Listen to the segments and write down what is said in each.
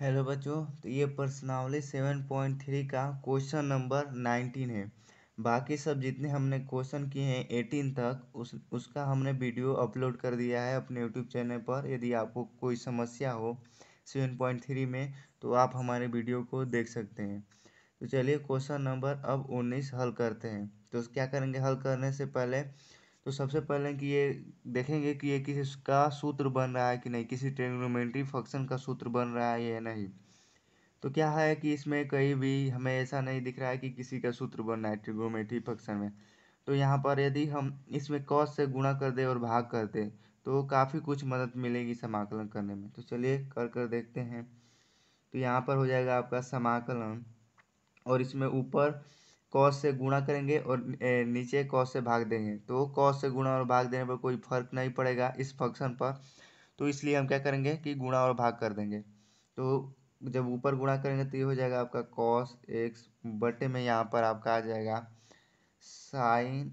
hello बच्चों तो ये प्रश्नावली सेवन पॉइंट थ्री का क्वेश्चन नंबर नाइनटीन है बाकी सब जितने हमने क्वेश्चन किए हैं एटीन तक उस उसका हमने वीडियो अपलोड कर दिया है अपने यूट्यूब चैनल पर यदि आपको कोई समस्या हो सेवन पॉइंट थ्री में तो आप हमारे वीडियो को देख सकते हैं तो चलिए क्वेश्चन नंबर अब उन्नीस हल करते हैं तो क्या करेंगे हल करने से पहले तो सबसे पहले कि ये देखेंगे कि ये किसी का सूत्र बन रहा है कि नहीं किसी ट्रेनोमेंट्री फंक्शन का सूत्र बन रहा है या नहीं तो क्या है कि इसमें कहीं भी हमें ऐसा नहीं दिख रहा है कि किसी का सूत्र बन रहा है ट्रिगोमेट्री फंक्शन में तो यहाँ पर यदि हम इसमें कॉस से गुणा कर दे और भाग कर दे तो काफ़ी कुछ मदद मिलेगी समाकलन करने में तो चलिए कर कर देखते हैं तो यहाँ पर हो जाएगा आपका समाकलन और इसमें ऊपर कॉस से गुणा करेंगे और नीचे कॉस से भाग देंगे तो कॉस से गुणा और भाग देने पर कोई फर्क नहीं पड़ेगा इस फंक्शन पर तो इसलिए हम क्या करेंगे कि गुणा और भाग कर देंगे तो जब ऊपर गुणा करेंगे तो ये हो जाएगा आपका कॉस एक्स बटे में यहाँ पर आपका आ जाएगा sine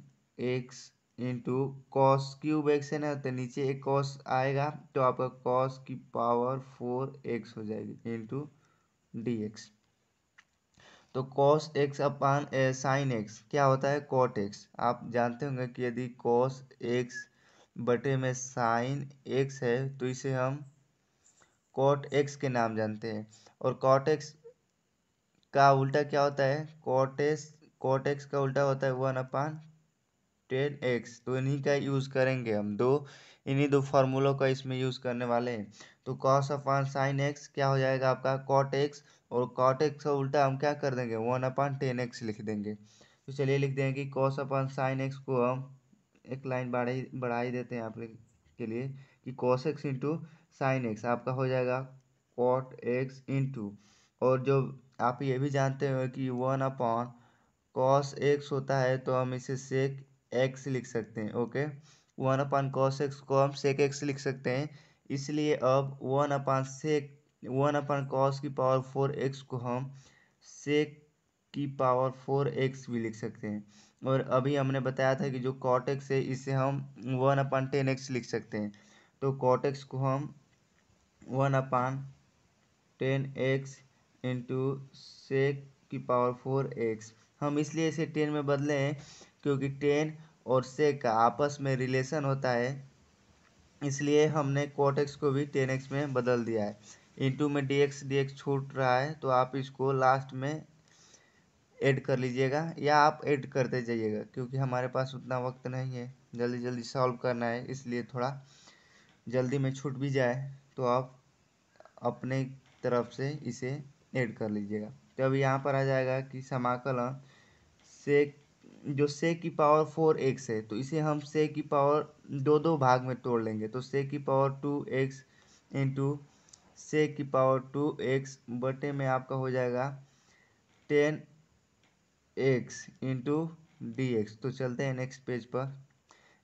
x into cos cube x है ना तो नीचे एक कॉस आएगा तो आपका कॉस की पावर फोर एक्स हो जाएगी इंटू डी एक्स तो cos x upon sine x क्या होता है कॉट एक्स आप जानते होंगे कि यदि कॉस एक्स बटे में साइन एक्स है तो इसे हम कॉट एक्स के नाम जानते हैं और कॉट एक्स का उल्टा क्या होता है कॉटेस कॉट एक्स का उल्टा होता है वन अपान टेन एक्स तो इन्हीं का यूज़ करेंगे हम दो इन्हीं दो फार्मूलों का इसमें यूज़ करने वाले हैं तो कॉस अपान साइन एक्स क्या हो जाएगा आपका कॉट एक्स और कॉट एक्स का उल्टा हम क्या कर देंगे वन अपान टेन एक्स लिख देंगे तो चलिए लिख देंगे कि कॉस अपान साइन एक्स को हम एक लाइन बढ़ा ही बढ़ा ही देते हैं आप के लिए कि cos x into sine x आपका हो जाएगा कॉट एक्स इंटू और जो आप ये भी जानते हो कि वन अपान कॉस एक्स होता है तो हम इसे सेक एक्स लिख सकते हैं okay one upon cos x को हम सेक एक्स लिख सकते हैं इसलिए अब one upon sec one upon cos की पावर फोर एक्स को हम सेक की पावर फोर एक्स भी लिख सकते हैं और अभी हमने बताया था कि जो कॉटेक्स है इसे हम वन अपन टेन एक्स लिख सकते हैं तो कॉटेक्स को हम one upon tan x into sec की पावर फोर एक्स हम इसलिए इसे टेन में बदले हैं क्योंकि टेन और सेक का आपस में रिलेशन होता है इसलिए हमने कॉटेक्स को भी टेन एक्स में बदल दिया है इंटू में डी एक्स डी एक्स छूट रहा है तो आप इसको लास्ट में ऐड कर लीजिएगा या आप ऐड करते जाइएगा क्योंकि हमारे पास उतना वक्त नहीं है जल्दी जल्दी सॉल्व करना है इसलिए थोड़ा जल्दी में छूट भी जाए तो आप अपने तरफ से इसे ऐड कर लीजिएगा तो अब यहाँ पर आ जाएगा कि समाकलन से जो से की पावर फोर एक्स है तो इसे हम से की पावर दो दो भाग में तोड़ लेंगे तो से की पावर टू एक्स इंटू से की पावर टू एक्स बटे में आपका हो जाएगा tan x into d x तो चलते हैं नेक्स्ट पेज पर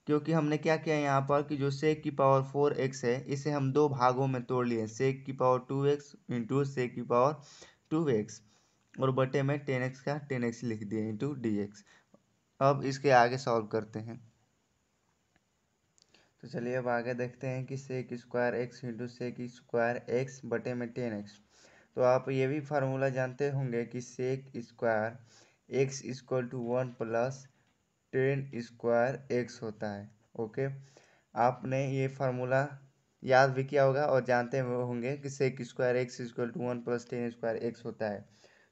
क्योंकि हमने क्या किया यहाँ पर कि जो सेक की पावर फोर एक्स है इसे हम दो भागों में तोड़ लिए सेक की power two x into sec की पावर टू एक्स और बटे में टेन एक्स का टेन एक्स लिख दिए इंटू डी एक्स अब इसके आगे सॉल्व करते हैं तो चलिए अब आगे देखते हैं कि sec square x into sec square x बटे में टेन एक्स तो आप ये भी फार्मूला जानते होंगे कि sec square x equal to one plus tan square x होता है ओके आपने ये फार्मूला याद भी किया होगा और जानते होंगे कि sec square x equal to one plus tan square x होता है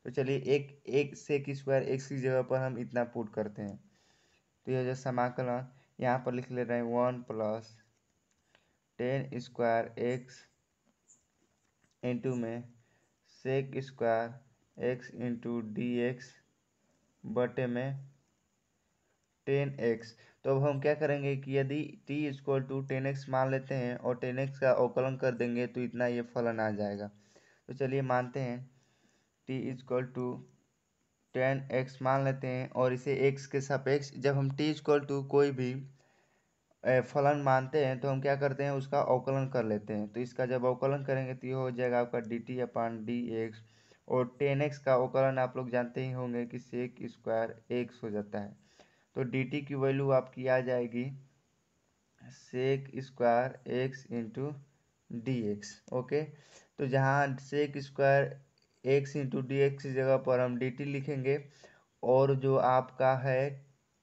तो चलिए एक एक सेक स्क्वायर एक्स की जगह पर हम इतना पुट करते हैं तो यह जो समाकलन यहाँ पर लिख ले रहे हैं one plus tan square x into में sec square x into d x बटे में टेन एक्स तो अब हम क्या करेंगे कि यदि t equal to tan x मान लेते हैं और टेन एक्स का अवकलन कर देंगे तो इतना ये फलन आ जाएगा तो चलिए मानते हैं t equal to tan x मान लेते हैं और इसे एक्स के सापेक्ष जब हम टी इक्वल टू कोई भी फलन मानते हैं तो हम क्या करते हैं उसका अवकलन कर लेते हैं तो इसका जब अवकलन करेंगे तो ये हो जाएगा आपका d t upon d x और टेन एक्स का अवकलन आप लोग जानते ही होंगे कि सेक स्क्वायर एक्स हो जाता है तो डी टी की वैल्यू आपकी आ जाएगी sec square x into d x okay तो जहाँ sec square x into d x की जगह पर हम डी टी लिखेंगे और जो आपका है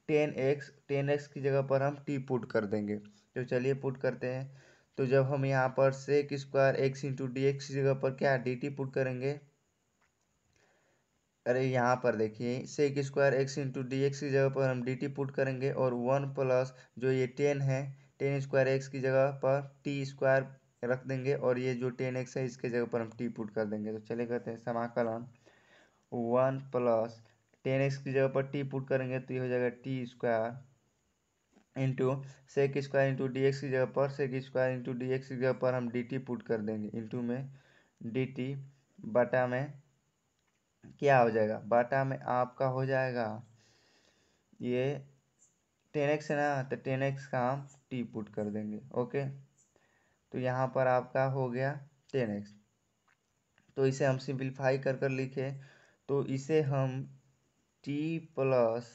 टेन एक्स टेन एक्स की जगह पर हम टी पुट कर देंगे तो चलिए पुट करते हैं तो जब हम यहाँ पर sec square x into d x की जगह पर क्या डी टी पुट करेंगे अरे यहाँ पर देखिए sec square x into d x की जगह पर हम डी टी पुट करेंगे और वन प्लस जो ये टेन है टेन स्क्वायर एक्स की जगह पर टी स्क्वायर रख देंगे और ये जो टेन एक्स है इसके जगह पर हम टी पुट कर देंगे तो चले करते हैं समाकलन वन प्लस टेन एक्स की जगह पर टी पुट करेंगे तो ये हो जाएगा t square into sec square into d x की जगह पर sec square into d x की जगह पर हम डी टी पुट कर देंगे इंटू में डी टी बाटा में क्या हो जाएगा बाटा में आपका हो जाएगा ये टेन एक्स है ना तो टेन एक्स का हम टी पुट कर देंगे ओके तो यहाँ पर आपका हो गया टेन एक्स तो इसे हम सिंप्लीफाई कर कर लिखे तो इसे हम t plus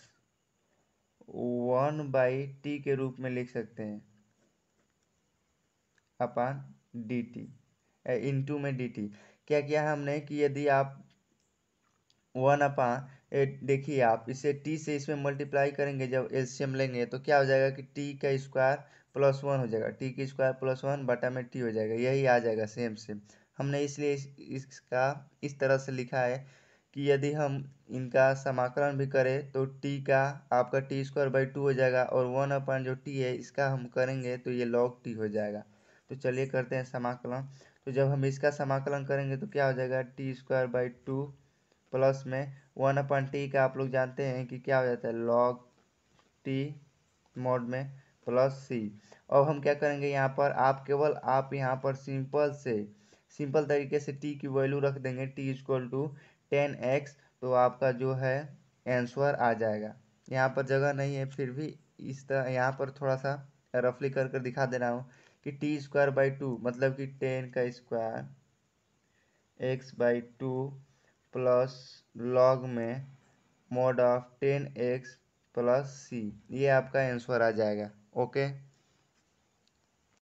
one by t के रूप में लिख सकते हैं अपान डी टी इंटू में डी टी क्या किया हमने कि यदि आप वन अपान देखिए आप इसे टी से इसमें मल्टीप्लाई करेंगे जब एल्शियम लेंगे तो क्या हो जाएगा कि टी का स्क्वायर प्लस वन हो जाएगा टी की स्क्वायर प्लस वन बटा में टी हो जाएगा यही आ जाएगा सेम सेम हमने इसलिए इस, इसका इस तरह से लिखा है कि यदि हम इनका समाकलन भी करें तो टी का आपका टी स्क्वायर बाई टू हो जाएगा और वन अपन जो टी है इसका हम करेंगे तो ये लॉग टी हो जाएगा तो चलिए करते हैं समाकलन तो जब हम इसका समाकलन करेंगे तो क्या हो जाएगा t square by two plus में वन अपन टी का आप लोग जानते हैं कि क्या हो जाता है लॉग टी मोड में प्लस सी अब हम क्या करेंगे यहाँ पर आप केवल आप यहाँ पर सिंपल से सिंपल तरीके से टी की वैल्यू रख देंगे t equal to tan x तो आपका जो है आंसर आ जाएगा यहाँ पर जगह नहीं है फिर भी इस तरह यहाँ पर थोड़ा सा रफली कर कर दिखा दे रहा हूँ कि टी स्क्वायर बाई टू मतलब कि टेन का square x by two plus log में mod of tan x plus c ये आपका आंसर आ जाएगा ओके